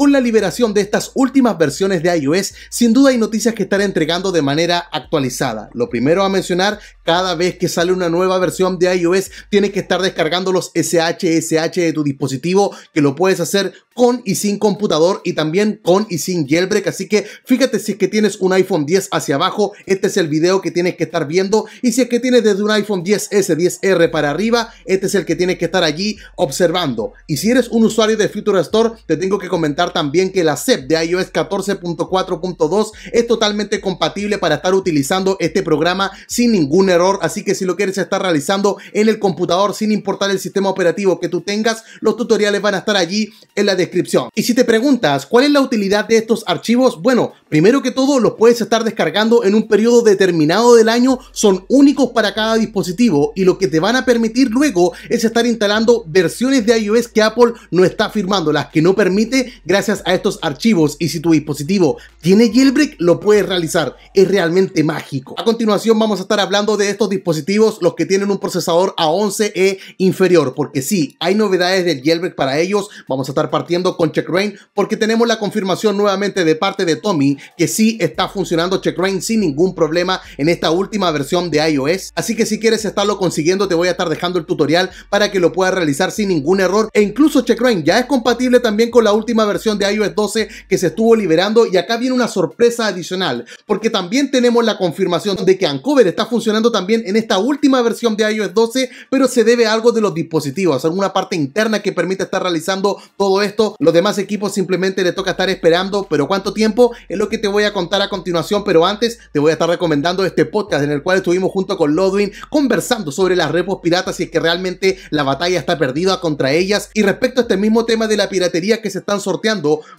con la liberación de estas últimas versiones de iOS, sin duda hay noticias que estar entregando de manera actualizada. Lo primero a mencionar, cada vez que sale una nueva versión de iOS, tienes que estar descargando los SHSH de tu dispositivo, que lo puedes hacer con y sin computador y también con y sin jailbreak. Así que fíjate si es que tienes un iPhone 10 hacia abajo, este es el video que tienes que estar viendo. Y si es que tienes desde un iPhone 10S, 10R para arriba, este es el que tienes que estar allí observando. Y si eres un usuario de Future Store, te tengo que comentar también que la SEP de iOS 14.4.2 es totalmente compatible para estar utilizando este programa sin ningún error, así que si lo quieres estar realizando en el computador sin importar el sistema operativo que tú tengas, los tutoriales van a estar allí en la descripción. Y si te preguntas cuál es la utilidad de estos archivos, bueno, primero que todo los puedes estar descargando en un periodo determinado del año, son únicos para cada dispositivo y lo que te van a permitir luego es estar instalando versiones de iOS que Apple no está firmando, las que no permite gracias a estos archivos y si tu dispositivo tiene jailbreak lo puedes realizar. Es realmente mágico. A continuación vamos a estar hablando de estos dispositivos, los que tienen un procesador A11e e inferior, porque sí, hay novedades del jailbreak para ellos. Vamos a estar partiendo con CheckRain porque tenemos la confirmación nuevamente de parte de Tommy que sí está funcionando CheckRain sin ningún problema en esta última versión de iOS. Así que si quieres estarlo consiguiendo te voy a estar dejando el tutorial para que lo puedas realizar sin ningún error e incluso CheckRain ya es compatible también con la última versión de iOS 12 que se estuvo liberando y acá viene una sorpresa adicional, porque también tenemos la confirmación de que Ancover está funcionando también en esta última versión de iOS 12, pero se debe a algo de los dispositivos, alguna parte interna que permite estar realizando todo esto. Los demás equipos simplemente le toca estar esperando, pero ¿cuánto tiempo? Es lo que te voy a contar a continuación, pero antes te voy a estar recomendando este podcast en el cual estuvimos junto con Lodwin conversando sobre las repos piratas y es que realmente la batalla está perdida contra ellas y respecto a este mismo tema de la piratería que se están sorteando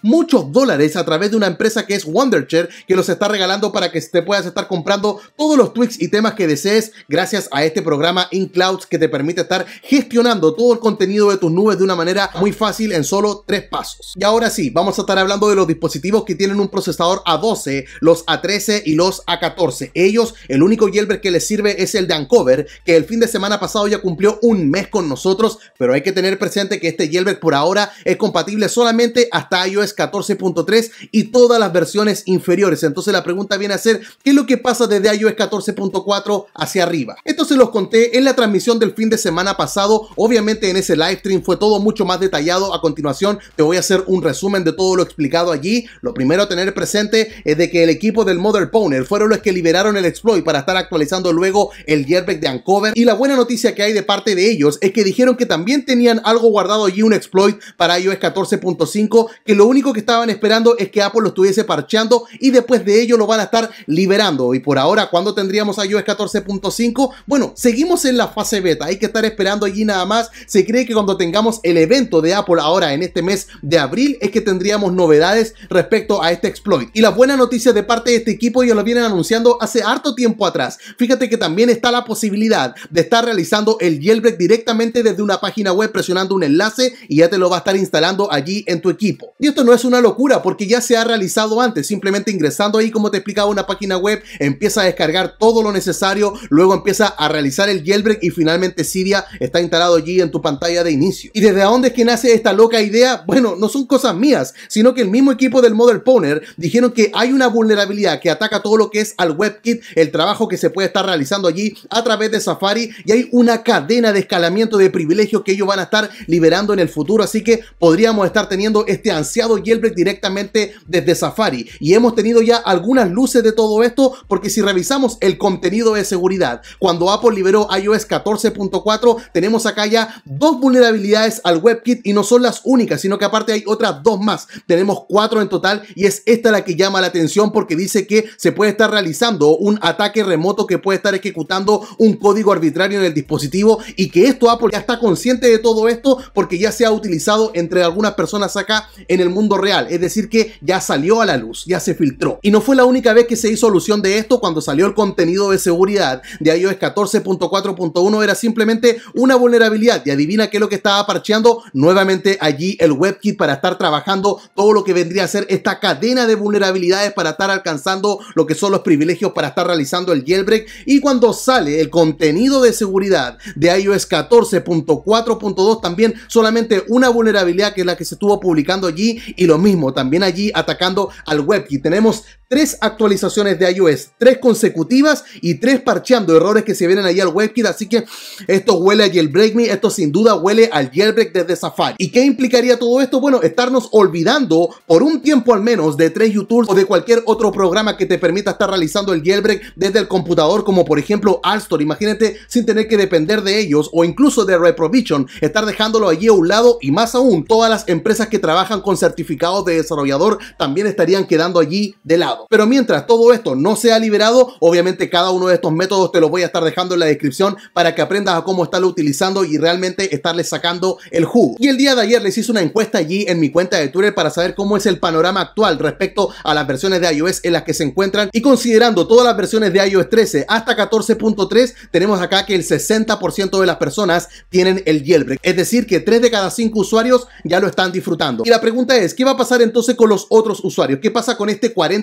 muchos dólares a través de una empresa que es Wondershare, que los está regalando para que te puedas estar comprando todos los tweaks y temas que desees gracias a este programa InClouds que te permite estar gestionando todo el contenido de tus nubes de una manera muy fácil en solo tres pasos. Y ahora sí, vamos a estar hablando de los dispositivos que tienen un procesador A12, los A13 y los A14. Ellos, el único jailbreak que les sirve es el de Ancover, que el fin de semana pasado ya cumplió un mes con nosotros, pero hay que tener presente que este jailbreak por ahora es compatible solamente a hasta iOS 14.3 y todas las versiones inferiores. Entonces la pregunta viene a ser, ¿qué es lo que pasa desde iOS 14.4 hacia arriba? Esto se los conté en la transmisión del fin de semana pasado. Obviamente en ese live stream fue todo mucho más detallado. A continuación te voy a hacer un resumen de todo lo explicado allí. Lo primero a tener presente es de que el equipo del Mother Pwner. fueron los que liberaron el exploit para estar actualizando luego el Gearback de Ancover Y la buena noticia que hay de parte de ellos es que dijeron que también tenían algo guardado allí, un exploit para iOS 14.5 que lo único que estaban esperando es que Apple lo estuviese parcheando y después de ello lo van a estar liberando. Y por ahora, ¿cuándo tendríamos iOS 14.5? Bueno, seguimos en la fase beta, hay que estar esperando allí nada más. Se cree que cuando tengamos el evento de Apple ahora en este mes de abril es que tendríamos novedades respecto a este exploit. Y las buenas noticias de parte de este equipo ya lo vienen anunciando hace harto tiempo atrás. Fíjate que también está la posibilidad de estar realizando el jailbreak directamente desde una página web presionando un enlace y ya te lo va a estar instalando allí en tu equipo. Y esto no es una locura porque ya se ha realizado antes, simplemente ingresando ahí como te explicaba una página web, empieza a descargar todo lo necesario, luego empieza a realizar el jailbreak y finalmente Cydia está instalado allí en tu pantalla de inicio. ¿Y desde dónde es que nace esta loca idea? Bueno, no son cosas mías, sino que el mismo equipo del Model Poner dijeron que hay una vulnerabilidad que ataca todo lo que es al WebKit, el trabajo que se puede estar realizando allí a través de Safari y hay una cadena de escalamiento de privilegios que ellos van a estar liberando en el futuro, así que podríamos estar teniendo este ansiado Jailbreak directamente desde Safari y hemos tenido ya algunas luces de todo esto porque si revisamos el contenido de seguridad, cuando Apple liberó iOS 14.4 tenemos acá ya dos vulnerabilidades al WebKit y no son las únicas, sino que aparte hay otras dos más. Tenemos cuatro en total y es esta la que llama la atención porque dice que se puede estar realizando un ataque remoto que puede estar ejecutando un código arbitrario en el dispositivo y que esto Apple ya está consciente de todo esto porque ya se ha utilizado entre algunas personas acá en el mundo real, es decir, que ya salió a la luz, ya se filtró. Y no fue la única vez que se hizo alusión de esto cuando salió el contenido de seguridad de iOS 14.4.1, era simplemente una vulnerabilidad. Y adivina qué es lo que estaba parcheando nuevamente allí el WebKit para estar trabajando todo lo que vendría a ser esta cadena de vulnerabilidades para estar alcanzando lo que son los privilegios para estar realizando el jailbreak. Y cuando sale el contenido de seguridad de iOS 14.4.2, también solamente una vulnerabilidad que es la que se estuvo publicando allí y lo mismo, también allí atacando al web y Tenemos tres actualizaciones de iOS, tres consecutivas y tres parcheando errores que se vienen ahí al WebKit. Así que esto huele a Jailbreak Me, esto sin duda huele al Jailbreak desde Safari. ¿Y qué implicaría todo esto? Bueno, estarnos olvidando por un tiempo al menos de tres youtube o de cualquier otro programa que te permita estar realizando el Jailbreak desde el computador, como por ejemplo Alstor. Imagínate sin tener que depender de ellos o incluso de Reprovision, estar dejándolo allí a un lado y más aún, todas las empresas que trabajan con certificados de desarrollador también estarían quedando allí de lado. Pero mientras todo esto no sea liberado, obviamente cada uno de estos métodos te los voy a estar dejando en la descripción para que aprendas a cómo estarlo utilizando y realmente estarle sacando el jugo. Y el día de ayer les hice una encuesta allí en mi cuenta de Twitter para saber cómo es el panorama actual respecto a las versiones de iOS en las que se encuentran y considerando todas las versiones de iOS 13 hasta 14.3 tenemos acá que el 60% de las personas tienen el jailbreak, es decir que 3 de cada 5 usuarios ya lo están disfrutando. Y la pregunta es, ¿qué va a pasar entonces con los otros usuarios? ¿Qué pasa con este 40%?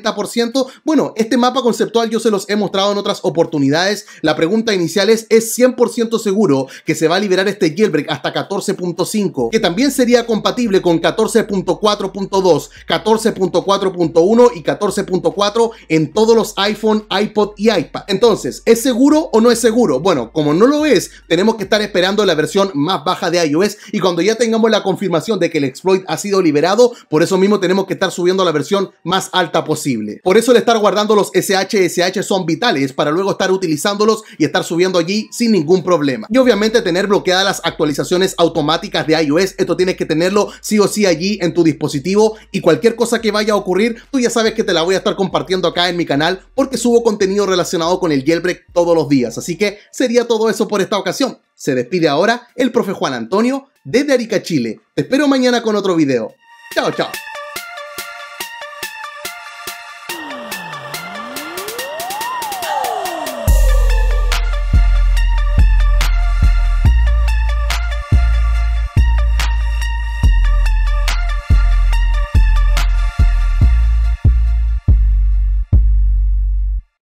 Bueno, este mapa conceptual yo se los he mostrado en otras oportunidades. La pregunta inicial es, ¿es 100% seguro que se va a liberar este jailbreak hasta 14.5? Que también sería compatible con 14.4.2, 14.4.1 y 14.4 en todos los iPhone, iPod y iPad. Entonces, ¿es seguro o no es seguro? Bueno, como no lo es, tenemos que estar esperando la versión más baja de iOS y cuando ya tengamos la confirmación de que el exploit ha sido liberado, por eso mismo tenemos que estar subiendo la versión más alta posible. Por eso el estar guardando los SHSH son vitales para luego estar utilizándolos y estar subiendo allí sin ningún problema. Y obviamente tener bloqueadas las actualizaciones automáticas de iOS, esto tienes que tenerlo sí o sí allí en tu dispositivo y cualquier cosa que vaya a ocurrir, tú ya sabes que te la voy a estar compartiendo acá en mi canal porque subo contenido relacionado con el jailbreak todos los días. Así que sería todo eso por esta ocasión. Se despide ahora el profe Juan Antonio desde Arica, Chile. Te espero mañana con otro video. Chao, chao.